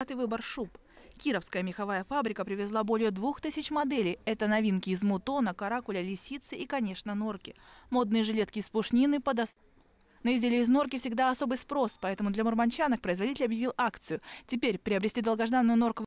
Богатый выбор шуб. Кировская меховая фабрика привезла более двух тысяч моделей. Это новинки из мутона, каракуля, лисицы и, конечно, норки. Модные жилетки из пушнины по На изделия из норки всегда особый спрос, поэтому для мурманчанок производитель объявил акцию. Теперь приобрести долгожданную норку